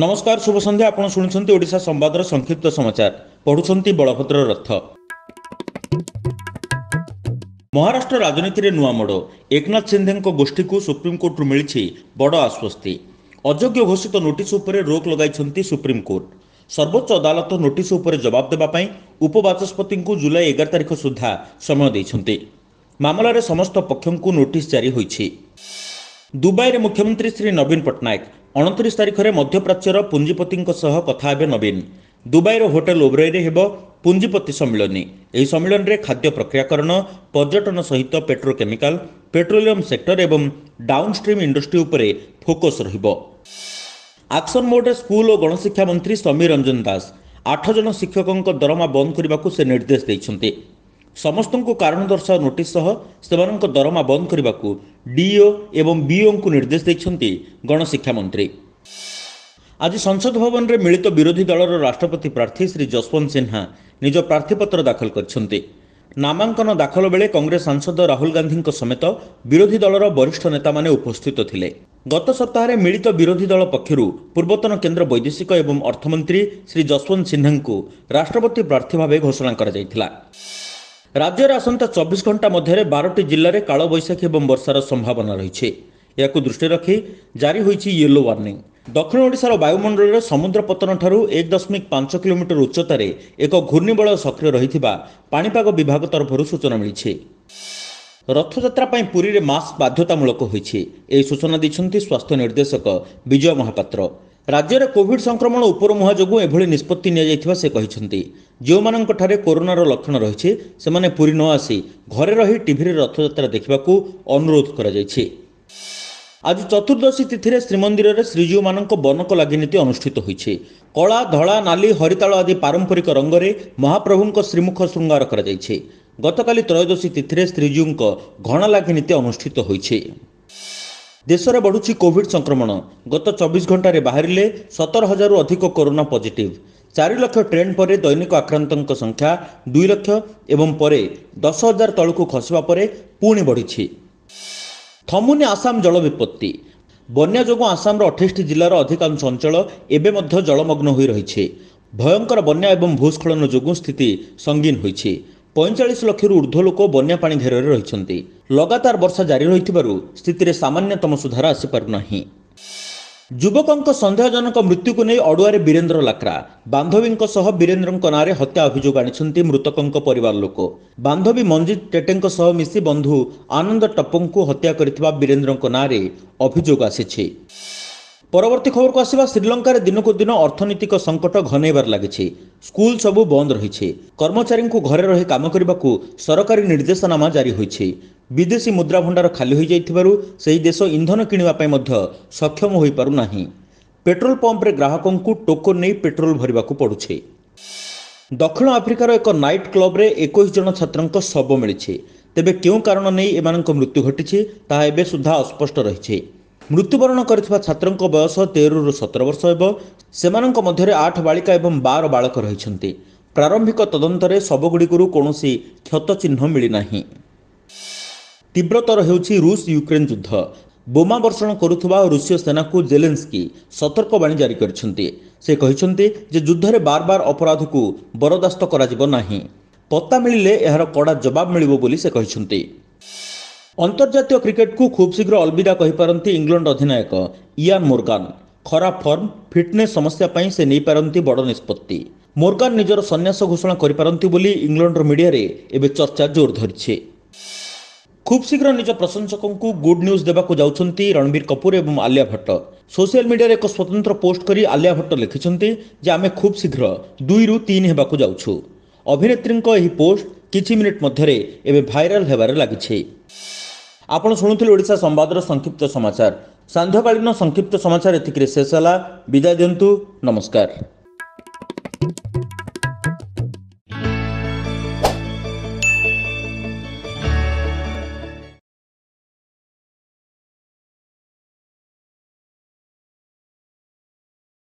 ନମସ୍କାର ଶୁଭ ସନ୍ଧ୍ୟା ଆପଣ ଶୁଣୁଛନ୍ତି ଓଡ଼ିଶା ସମ୍ବାଦର ସଂକ୍ଷିପ୍ତ ସମାଚାର ପଢୁଛନ୍ତି ବଳଭଦ୍ର ରଥ ମହାରାଷ୍ଟ୍ର ରାଜନୀତିରେ ନୂଆ ମୋଡ଼ ଏକନାଥ ସିନ୍ଧେଙ୍କ ଗୋଷ୍ଠୀକୁ ସୁପ୍ରିମକୋର୍ଟରୁ ମିଳିଛି ବଡ଼ ଆଶ୍ୱସ୍ତି ଅଯୋଗ୍ୟ ଘୋଷିତ ନୋଟିସ୍ ଉପରେ ରୋକ୍ ଲଗାଇଛନ୍ତି ସୁପ୍ରିମକୋର୍ଟ ସର୍ବୋଚ୍ଚ ଅଦାଲତ ନୋଟିସ୍ ଉପରେ ଜବାବ ଦେବା ପାଇଁ ଉପବାଚସ୍ପତିଙ୍କୁ ଜୁଲାଇ ଏଗାର ତାରିଖ ସୁଦ୍ଧା ସମୟ ଦେଇଛନ୍ତି ମାମଲାରେ ସମସ୍ତ ପକ୍ଷଙ୍କୁ ନୋଟିସ୍ ଜାରି ହୋଇଛି ଦୁବାଇରେ ମୁଖ୍ୟମନ୍ତ୍ରୀ ଶ୍ରୀ ନବୀନ ପଟ୍ଟନାୟକ ଅଣତିରିଶ ତାରିଖରେ ମଧ୍ୟପ୍ରାଚ୍ୟର ପୁଞ୍ଜିପତିଙ୍କ ସହ କଥା ହେବେ ନବୀନ ଦୁବାଇର ହୋଟେଲ ଓବ୍ରେରେ ହେବ ପୁଞ୍ଜିପତି ସମ୍ମିଳନୀ ଏହି ସମ୍ମିଳନୀରେ ଖାଦ୍ୟ ପ୍ରକ୍ରିୟାକରଣ ପର୍ଯ୍ୟଟନ ସହିତ ପେଟ୍ରୋକେମିକାଲ ପେଟ୍ରୋଲିୟମ ସେକ୍ଟର ଏବଂ ଡାଉନଷ୍ଟ୍ରିମ୍ ଇଣ୍ଡଷ୍ଟ୍ରି ଉପରେ ଫୋକସ୍ ରହିବ ଆକ୍ସନ ମୋଡ଼ରେ ସ୍କୁଲ ଓ ଗଣଶିକ୍ଷା ମନ୍ତ୍ରୀ ସମୀର ରଞ୍ଜନ ଦାସ ଆଠ ଜଣ ଶିକ୍ଷକଙ୍କ ଦରମା ବନ୍ଦ କରିବାକୁ ସେ ନିର୍ଦ୍ଦେଶ ଦେଇଛନ୍ତି ସମସ୍ତଙ୍କୁ କାରଣ ଦର୍ଶାଅ ନୋଟିସ୍ ସହ ସେମାନଙ୍କ ଦରମା ବନ୍ଦ କରିବାକୁ ଡିଓ ଏବଂ ବିଓଙ୍କୁ ନିର୍ଦ୍ଦେଶ ଦେଇଛନ୍ତି ଗଣଶିକ୍ଷାମନ୍ତ୍ରୀ ଆଜି ସଂସଦ ଭବନରେ ମିଳିତ ବିରୋଧୀ ଦଳର ରାଷ୍ଟ୍ରପତି ପ୍ରାର୍ଥୀ ଶ୍ରୀ ଯଶବନ୍ତ ସିହ୍ନା ନିଜ ପ୍ରାର୍ଥୀପତ୍ର ଦାଖଲ କରିଛନ୍ତି ନାମାଙ୍କନ ଦାଖଲ ବେଳେ କଂଗ୍ରେସ ସାଂସଦ ରାହୁଲ ଗାନ୍ଧୀଙ୍କ ସମେତ ବିରୋଧୀ ଦଳର ବରିଷ୍ଠ ନେତାମାନେ ଉପସ୍ଥିତ ଥିଲେ ଗତ ସପ୍ତାହରେ ମିଳିତ ବିରୋଧୀ ଦଳ ପକ୍ଷରୁ ପୂର୍ବତନ କେନ୍ଦ୍ର ବୈଦେଶିକ ଏବଂ ଅର୍ଥମନ୍ତ୍ରୀ ଶ୍ରୀ ଯଶବନ୍ତ ସିହ୍ନାଙ୍କୁ ରାଷ୍ଟ୍ରପତି ପ୍ରାର୍ଥୀ ଭାବେ ଘୋଷଣା କରାଯାଇଥିଲା ରାଜ୍ୟରେ ଆସନ୍ତା ଚବିଶ ଘଣ୍ଟା ମଧ୍ୟରେ ବାରଟି ଜିଲ୍ଲାରେ କାଳବୈଶାଖୀ ଏବଂ ବର୍ଷାର ସମ୍ଭାବନା ରହିଛି ଏହାକୁ ଦୃଷ୍ଟିରେ ରଖି ଜାରି ହୋଇଛି ୟେଲୋ ୱାର୍ଣ୍ଣିଂ ଦକ୍ଷିଣ ଓଡ଼ିଶାର ବାୟୁମଣ୍ଡଳରେ ସମୁଦ୍ର ପତନଠାରୁ ଏକ ଦଶମିକ ପାଞ୍ଚ କିଲୋମିଟର ଉଚ୍ଚତାରେ ଏକ ଘୂର୍ଣ୍ଣିବଳୟ ସକ୍ରିୟ ରହିଥିବା ପାଣିପାଗ ବିଭାଗ ତରଫରୁ ସୂଚନା ମିଳିଛି ରଥଯାତ୍ରା ପାଇଁ ପୁରୀରେ ମାସ୍କ ବାଧ୍ୟତାମୂଳକ ହୋଇଛି ଏହି ସୂଚନା ଦେଇଛନ୍ତି ସ୍ୱାସ୍ଥ୍ୟ ନିର୍ଦ୍ଦେଶକ ବିଜୟ ମହାପାତ୍ର ରାଜ୍ୟରେ କୋଭିଡ୍ ସଂକ୍ରମଣ ଉପରମୁହା ଯୋଗୁଁ ଏଭଳି ନିଷ୍ପତ୍ତି ନିଆଯାଇଥିବା ସେ କହିଛନ୍ତି ଯେଉଁମାନଙ୍କଠାରେ କରୋନାର ଲକ୍ଷଣ ରହିଛି ସେମାନେ ପୁରୀ ନ ଆସି ଘରେ ରହି ଟିଭିରେ ରଥଯାତ୍ରା ଦେଖିବାକୁ ଅନୁରୋଧ କରାଯାଇଛି ଆଜି ଚତୁର୍ଦ୍ଦଶୀ ତିଥିରେ ଶ୍ରୀମନ୍ଦିରରେ ଶ୍ରୀଜୀଉମାନଙ୍କ ବନକ ଲାଗିନୀତି ଅନୁଷ୍ଠିତ ହୋଇଛି କଳା ଧଳା ନାଲି ହରିତାଳ ଆଦି ପାରମ୍ପରିକ ରଙ୍ଗରେ ମହାପ୍ରଭୁଙ୍କ ଶ୍ରୀମୁଖ ଶୃଙ୍ଗାର କରାଯାଇଛି ଗତକାଲି ତ୍ରୟୋଦଶୀ ତିଥିରେ ଶ୍ରୀଜୀଉଙ୍କ ଘଣାଲାଗିନୀତି ଅନୁଷ୍ଠିତ ହୋଇଛି ଦେଶରେ ବଢ଼ୁଛି କୋଭିଡ ସଂକ୍ରମଣ ଗତ ଚବିଶ ଘଣ୍ଟାରେ ବାହାରିଲେ ସତର ହଜାରରୁ ଅଧିକ କରୋନା ପଜିଟିଭ୍ ଚାରି ଲକ୍ଷ ଟ୍ରେଣ୍ଡ ପରେ ଦୈନିକ ଆକ୍ରାନ୍ତଙ୍କ ସଂଖ୍ୟା ଦୁଇ ଲକ୍ଷ ଏବଂ ପରେ ଦଶ ହଜାର ତଳକୁ ଖସିବା ପରେ ପୁଣି ବଢ଼ିଛି ଥମୁନି ଆସାମ ଜଳ ବିପତ୍ତି ବନ୍ୟା ଯୋଗୁଁ ଆସାମର ଅଠେଇଶଟି ଜିଲ୍ଲାର ଅଧିକାଂଶ ଅଞ୍ଚଳ ଏବେ ମଧ୍ୟ ଜଳମଗ୍ନ ହୋଇ ରହିଛି ଭୟଙ୍କର ବନ୍ୟା ଏବଂ ଭୂସ୍ଖଳନ ଯୋଗୁଁ ସ୍ଥିତି ସଙ୍ଗୀନ ହୋଇଛି ପଇଁଚାଳିଶ ଲକ୍ଷରୁ ଉର୍ଦ୍ଧ୍ୱ ଲୋକ ବନ୍ୟା ପାଣି ଘେରରେ ରହିଛନ୍ତି ଲଗାତାର ବର୍ଷା ଜାରି ରହିଥିବାରୁ ସ୍ଥିତିରେ ସାମାନ୍ୟତମ ସୁଧାର ଆସିପାରୁନାହିଁ ଯୁବକଙ୍କ ସନ୍ଦେହଜନକ ମୃତ୍ୟୁକୁ ନେଇ ଅଡୁଆରେ ବୀରେନ୍ଦ୍ର ଲାକ୍ରା ବାନ୍ଧବୀଙ୍କ ସହ ବୀରେନ୍ଦ୍ରଙ୍କ ନାଁରେ ହତ୍ୟା ଅଭିଯୋଗ ଆଣିଛନ୍ତି ମୃତକଙ୍କ ପରିବାର ଲୋକ ବାନ୍ଧବୀ ମଞ୍ଜିତ ଟେଟେଙ୍କ ସହ ମିଶି ବନ୍ଧୁ ଆନନ୍ଦ ଟପଙ୍କୁ ହତ୍ୟା କରିଥିବା ବୀରେନ୍ଦ୍ରଙ୍କ ନାଁରେ ଅଭିଯୋଗ ଆସିଛି ପରବର୍ତ୍ତୀ ଖବରକୁ ଆସିବା ଶ୍ରୀଲଙ୍କାରେ ଦିନକୁ ଦିନ ଅର୍ଥନୈତିକ ସଙ୍କଟ ଘନେଇବାରେ ଲାଗିଛି ସ୍କୁଲ ସବୁ ବନ୍ଦ ରହିଛି କର୍ମଚାରୀଙ୍କୁ ଘରେ ରହି କାମ କରିବାକୁ ସରକାରୀ ନିର୍ଦ୍ଦେଶନାମା ଜାରି ହୋଇଛି ବିଦେଶୀ ମୁଦ୍ରା ଭଣ୍ଡାର ଖାଲି ହୋଇଯାଇଥିବାରୁ ସେହି ଦେଶ ଇନ୍ଧନ କିଣିବା ପାଇଁ ମଧ୍ୟ ସକ୍ଷମ ହୋଇପାରୁନାହିଁ ପେଟ୍ରୋଲ ପମ୍ପରେ ଗ୍ରାହକଙ୍କୁ ଟୋକନ ନେଇ ପେଟ୍ରୋଲ ଭରିବାକୁ ପଡ଼ୁଛି ଦକ୍ଷିଣ ଆଫ୍ରିକାର ଏକ ନାଇଟ୍ କ୍ଲବ୍ରେ ଏକୋଇଶ ଜଣ ଛାତ୍ରଙ୍କ ଶବ ମିଳିଛି ତେବେ କେଉଁ କାରଣ ନେଇ ଏମାନଙ୍କ ମୃତ୍ୟୁ ଘଟିଛି ତାହା ଏବେ ସୁଦ୍ଧା ଅସ୍ପଷ୍ଟ ରହିଛି ମୃତ୍ୟୁବରଣ କରିଥିବା ଛାତ୍ରଙ୍କ ବୟସ ତେରରୁ ସତର ବର୍ଷ ହେବ ସେମାନଙ୍କ ମଧ୍ୟରେ ଆଠ ବାଳିକା ଏବଂ ବାର ବାଳକ ରହିଛନ୍ତି ପ୍ରାରମ୍ଭିକ ତଦନ୍ତରେ ଶବଗୁଡ଼ିକରୁ କୌଣସି କ୍ଷତ ଚିହ୍ନ ମିଳିନାହିଁ ତୀବ୍ରତର ହେଉଛି ରୁଷ ୟୁକ୍ରେନ୍ ଯୁଦ୍ଧ ବୋମା ବର୍ଷଣ କରୁଥିବା ରୁଷୀୟ ସେନାକୁ ଜେଲେନ୍ସ୍କି ସତର୍କବାଣୀ ଜାରି କରିଛନ୍ତି ସେ କହିଛନ୍ତି ଯେ ଯୁଦ୍ଧରେ ବାର ବାର ଅପରାଧକୁ ବରଦାସ୍ତ କରାଯିବ ନାହିଁ ପତ୍ତା ମିଳିଲେ ଏହାର କଡ଼ା ଜବାବ ମିଳିବ ବୋଲି ସେ କହିଛନ୍ତି ଅନ୍ତର୍ଜାତୀୟ କ୍ରିକେଟକୁ ଖୁବ୍ ଶୀଘ୍ର ଅଲବିଦା କହିପାରନ୍ତି ଇଂଲଣ୍ଡ ଅଧିନାୟକ ଇଆନ୍ ମୋର୍ଗାନ୍ ଖରାପ ଫର୍ମ ଫିଟନେସ୍ ସମସ୍ୟା ପାଇଁ ସେ ନେଇପାରନ୍ତି ବଡ଼ ନିଷ୍ପତ୍ତି ମୋର୍ଗାନ୍ ନିଜର ସନ୍ନ୍ୟାସ ଘୋଷଣା କରିପାରନ୍ତି ବୋଲି ଇଂଲଣ୍ଡର ମିଡିଆରେ ଏବେ ଚର୍ଚ୍ଚା ଜୋର ଧରିଛି ଖୁବ୍ ଶୀଘ୍ର ନିଜ ପ୍ରଶଂସକଙ୍କୁ ଗୁଡ୍ ନ୍ୟୁଜ୍ ଦେବାକୁ ଯାଉଛନ୍ତି ରଣବୀର କପୁର ଏବଂ ଆଲିଆ ଭଟ୍ଟ ସୋସିଆଲ ମିଡିଆରେ ଏକ ସ୍ୱତନ୍ତ୍ର ପୋଷ୍ଟ କରି ଆଲିଆ ଭଟ୍ଟ ଲେଖିଛନ୍ତି ଯେ ଆମେ ଖୁବ୍ ଶୀଘ୍ର ଦୁଇରୁ ତିନି ହେବାକୁ ଯାଉଛୁ ଅଭିନେତ୍ରୀଙ୍କ ଏହି ପୋଷ୍ଟ କିଛି ମିନିଟ୍ ମଧ୍ୟରେ ଏବେ ଭାଇରାଲ ହେବାରେ ଲାଗିଛି ଆପଣ ଶୁଣୁଥିଲେ ଓଡ଼ିଶା ସମ୍ବାଦର ସଂକ୍ଷିପ୍ତ ସମାଚାର ସାନ୍ଧ୍ୟକାଳୀନ ସଂକ୍ଷିପ୍ତ ସମାଚାର ଏତିକିରେ ଶେଷ ହେଲା ବିଦାୟ ଦିଅନ୍ତୁ ନମସ୍କାର